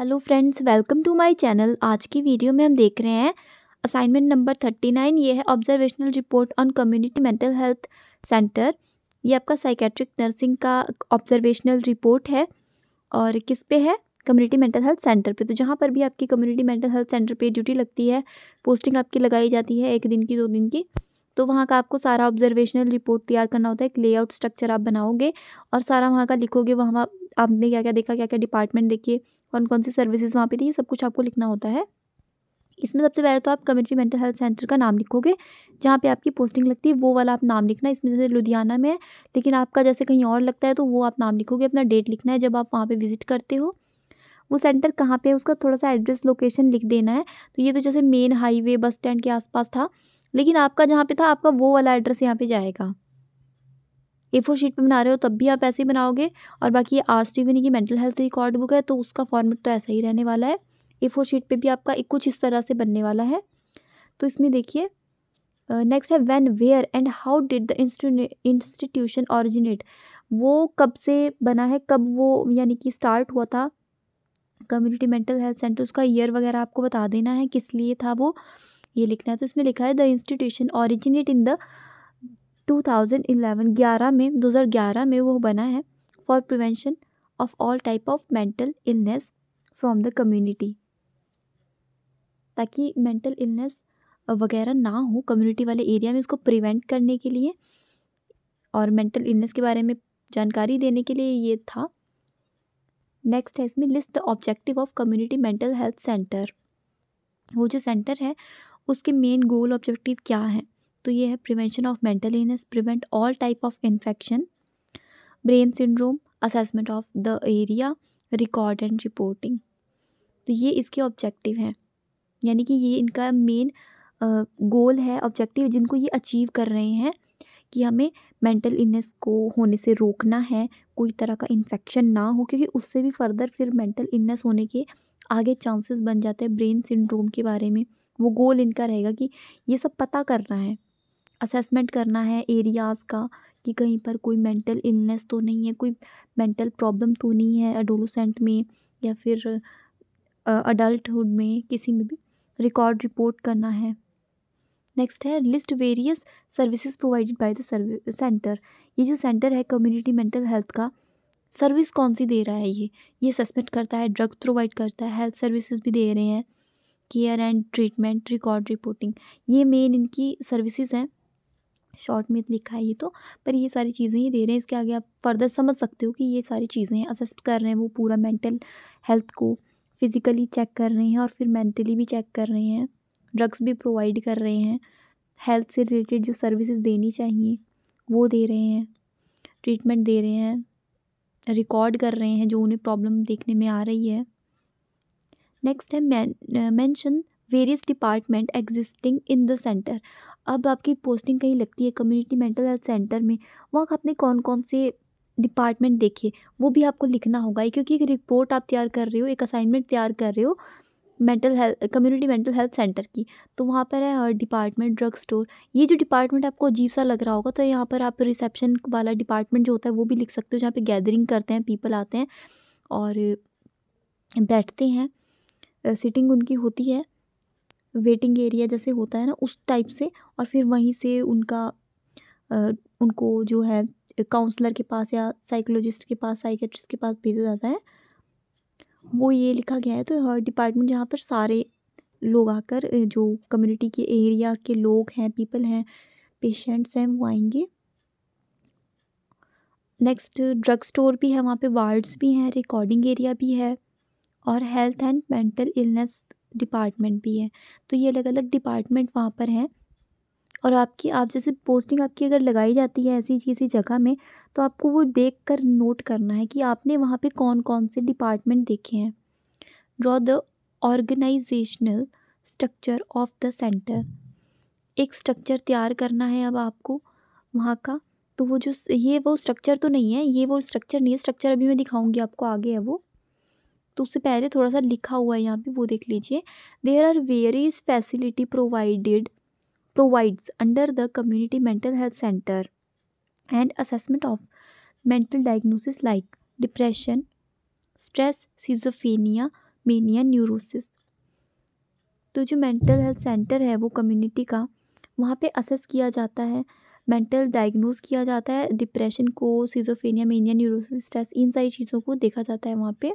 hello friends welcome to my channel आज की video में हम देख रहे हैं असाइनमेंट नंबर थर्टी नाइन ये है observational report on community mental health centre ये आपका साइकेट्रिक नर्सिंग का ऑब्जर्वेशनल रिपोर्ट है और किस पे है कम्युनिटी मेंटल हेल्थ सेंटर पे तो जहाँ पर भी आपकी कम्युनिटी मेंटल हेल्थ सेंटर पर ड्यूटी लगती है पोस्टिंग आपकी लगाई जाती है एक दिन की दो दिन की तो वहाँ का आपको सारा ऑब्जर्वेशनल रिपोर्ट तैयार करना होता है एक लेआउट स्ट्रक्चर आप बनाओगे और सारा वहाँ का लिखोगे वहाँ आपने क्या क्या देखा क्या क्या डिपार्टमेंट देखिए कौन कौन सी सर्विसेज वहाँ पे थी ये सब कुछ आपको लिखना होता है इसमें सबसे पहले तो आप कम्युनिटी मेंटल हेल्थ सेंटर का नाम लिखोगे जहाँ पे आपकी पोस्टिंग लगती है वो वाला आप नाम लिखना इसमें जैसे लुधियाना में है लेकिन आपका जैसे कहीं और लगता है तो वो आप नाम लिखोगे अपना डेट लिखना है जब आप वहाँ पर विजिट करते हो वो सेंटर कहाँ पर है उसका थोड़ा सा एड्रेस लोकेशन लिख देना है तो ये तो जैसे मेन हाईवे बस स्टैंड के आसपास था लेकिन आपका जहाँ पे था आपका वो वाला एड्रेस यहाँ पे जाएगा ए फोर शीट पर बना रहे हो तब भी आप ऐसे ही बनाओगे और बाकी ये आर टी की मेंटल हेल्थ रिकॉर्ड बुक है तो उसका फॉर्मेट तो ऐसा ही रहने वाला है ए फोर शीट पर भी आपका एक कुछ इस तरह से बनने वाला है तो इसमें देखिए नेक्स्ट है when where and how did the institution originate वो कब से बना है कब वो यानी कि स्टार्ट हुआ था कम्युनिटी मेंटल हेल्थ सेंटर उसका ईयर वगैरह आपको बता देना है किस लिए था वो ये लिखना है तो इसमें लिखा है the institution originate in the 2011 ग्यारह में 2011 में वो बना है for prevention of all type of mental illness from the community ताकि मेंटल इलनेस वगैरह ना हो कम्युनिटी वाले एरिया में उसको प्रिवेंट करने के लिए और मेंटल इलनेस के बारे में जानकारी देने के लिए ये था नेक्स्ट है इसमें list the objective of community mental health centre वो जो सेंटर है उसके मेन गोल ऑब्जेक्टिव क्या है तो ये है prevention of mental illness prevent all type of infection brain syndrome assessment of the area record and reporting तो ये इसके ऑब्जेक्टिव हैं यानी कि ये इनका मेन गोल है ऑब्जेक्टिव जिनको ये अचीव कर रहे हैं कि हमें मेंटल इलनेस को होने से रोकना है कोई तरह का इन्फेक्शन ना हो क्योंकि उससे भी फर्दर फिर मेंटल इलनेस होने के आगे चांसेस बन जाते हैं ब्रेन सिंड्रोम के बारे में वो गोल इनका रहेगा कि ये सब पता करना है असेसमेंट करना है एरियाज़ का कि कहीं पर कोई मेंटल इलनेस तो नहीं है कोई मेंटल प्रॉब्लम तो नहीं है एडोलोसेंट में या फिर अडल्टुड में किसी में भी रिकॉर्ड रिपोर्ट करना है नेक्स्ट है list various services provided by the service centre ये जो सेंटर है कम्युनिटी मेंटल हेल्थ का सर्विस कौन सी दे रहा है ये ये सस्पेंड करता है ड्रग प्रोवाइड करता है हेल्थ सर्विसेज भी दे रहे हैं care and treatment record reporting ये मेन इनकी सर्विसेज हैं शॉर्ट में लिखा है ये तो पर ये सारी चीज़ें ही दे रहे हैं इसके आगे आप फर्दर समझ सकते हो कि ये सारी चीज़ें असेस कर रहे हैं वो पूरा मेंटल हेल्थ को फिज़िकली चेक कर रहे हैं और फिर मेंटली भी चेक कर रहे हैं ड्रग्स भी प्रोवाइड कर रहे हैं हेल्थ से रिलेटेड जो सर्विसेज देनी चाहिए वो दे रहे हैं ट्रीटमेंट दे रहे हैं रिकॉर्ड कर रहे हैं जो उन्हें प्रॉब्लम देखने में आ रही है नेक्स्ट है mention various department existing in the centre अब आपकी पोस्टिंग कहीं लगती है कम्युनिटी मेंटल हेल्थ सेंटर में वहाँ आपने कौन कौन से डिपार्टमेंट देखे वो भी आपको लिखना होगा क्योंकि एक रिपोर्ट आप तैयार कर रहे हो एक असाइनमेंट तैयार कर रहे हो mental health community mental health centre की तो वहाँ पर है हर डिपार्टमेंट ड्रग स्टोर ये जो डिपार्टमेंट आपको अजीब सा लग रहा होगा तो यहाँ पर आप रिसेप्शन वाला डिपार्टमेंट जो होता है वो भी लिख सकते हो जहाँ पे गैदरिंग करते हैं पीपल आते हैं और बैठते हैं सिटिंग उनकी होती है वेटिंग एरिया जैसे होता है ना उस टाइप से और फिर वहीं से उनका उनको जो है काउंसलर के पास या साइकोलॉजिस्ट के पास साइकेट्रिस्ट के पास भेजा जाता है वो ये लिखा गया है तो हर डिपार्टमेंट जहाँ पर सारे लोग आकर जो कम्युनिटी के एरिया के लोग हैं पीपल हैं पेशेंट्स हैं वो आएंगे नेक्स्ट ड्रग स्टोर भी है वहाँ पे वार्ड्स भी हैं रिकॉर्डिंग एरिया भी है और health and mental illness department भी है तो ये अलग अलग डिपार्टमेंट वहाँ पर हैं और आपकी आप जैसे पोस्टिंग आपकी अगर लगाई जाती है ऐसी किसी जगह में तो आपको वो देख कर नोट करना है कि आपने वहाँ पे कौन कौन से डिपार्टमेंट देखे हैं draw the organisational structure of the centre एक स्ट्रक्चर तैयार करना है अब आपको वहाँ का तो वो जो ये वो स्ट्रक्चर तो नहीं है ये वो स्ट्रक्चर नहीं है स्ट्रक्चर अभी मैं दिखाऊंगी आपको आगे है वो तो उससे पहले थोड़ा सा लिखा हुआ है यहाँ पे वो देख लीजिए there are various facility provided provides under the community mental health centre and assessment of mental diagnosis like depression stress schizophrenia mania neurosis तो जो मेंटल हेल्थ सेंटर है वो कम्युनिटी का वहाँ पे असेस किया जाता है मेंटल डायग्नोज किया जाता है डिप्रेशन को सीजोफेनिया मेनिया न्यूरोसिस स्ट्रेस इन सारी चीज़ों को देखा जाता है वहाँ पे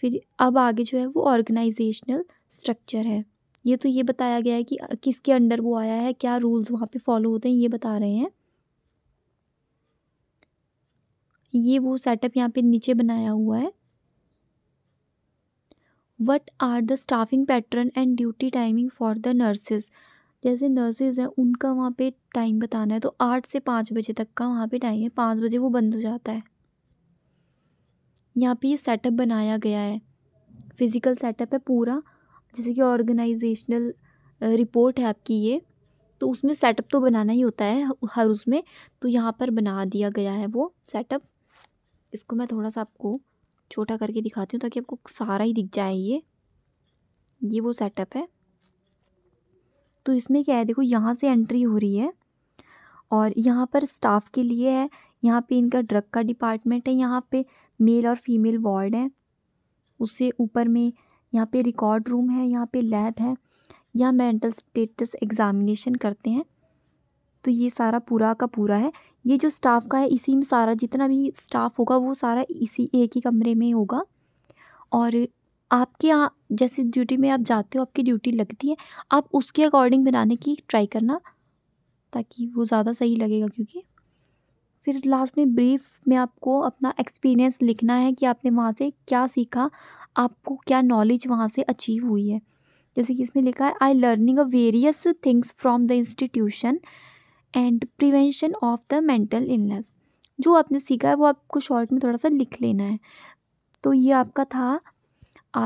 फिर अब आगे जो है वो ऑर्गेनाइजेशनल स्ट्रक्चर है ये तो ये बताया गया है कि किसके अंडर वो आया है क्या रूल्स वहाँ पे फॉलो होते हैं ये बता रहे हैं ये वो सेटअप यहाँ पे नीचे बनाया हुआ है what are the staffing pattern and duty timing for the nurses जैसे नर्सेज हैं उनका वहाँ पे टाइम बताना है तो आठ से पाँच बजे तक का वहाँ पे टाइम है पाँच बजे वो बंद हो जाता है यहाँ पे ये सेटअप बनाया गया है फिज़िकल सेटअप है पूरा जैसे कि ऑर्गेनाइजेशनल रिपोर्ट है आपकी ये तो उसमें सेटअप तो बनाना ही होता है हर उसमें तो यहाँ पर बना दिया गया है वो सेटअप इसको मैं थोड़ा सा आपको छोटा करके दिखाती हूँ ताकि आपको सारा ही दिख जाए ये ये वो सेटअप है तो इसमें क्या है देखो यहाँ से एंट्री हो रही है और यहाँ पर स्टाफ के लिए है यहाँ पे इनका ड्रग का डिपार्टमेंट है यहाँ पे मेल और फीमेल वार्ड है उससे ऊपर में यहाँ पे रिकॉर्ड रूम है यहाँ पे लैब है यहाँ मेंटल स्टेटस एग्ज़ामिनेशन करते हैं तो ये सारा पूरा का पूरा है ये जो स्टाफ का है इसी में सारा जितना भी स्टाफ होगा वो सारा इसी एक ही कमरे में होगा और आपके यहाँ जैसे ड्यूटी में आप जाते हो आपकी ड्यूटी लगती है आप उसके अकॉर्डिंग बनाने की ट्राई करना ताकि वो ज़्यादा सही लगेगा क्योंकि फिर लास्ट में ब्रीफ में आपको अपना एक्सपीरियंस लिखना है कि आपने वहाँ से क्या सीखा आपको क्या नॉलेज वहाँ से अचीव हुई है जैसे कि इसमें लिखा है I learning a various things from the institution and prevention of the mental illness जो आपने सीखा है वो आपको शॉर्ट में थोड़ा सा लिख लेना है तो ये आपका था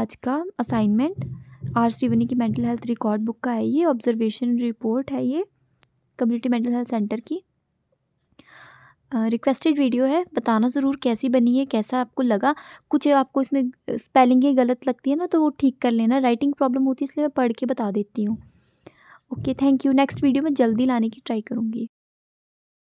आज का असाइनमेंट आर श्रीवनी की मेंटल हेल्थ रिकॉर्ड बुक का है ये ऑब्जर्वेशन रिपोर्ट है ये कम्युनिटी मेंटल हेल्थ सेंटर की रिक्वेस्टेड वीडियो है बताना ज़रूर कैसी बनी है कैसा आपको लगा कुछ आपको इसमें स्पेलिंगें गलत लगती है ना तो वो ठीक कर लेना राइटिंग प्रॉब्लम होती है इसलिए मैं पढ़ के बता देती हूँ okay thank you next video में जल्दी लाने की ट्राई करूँगी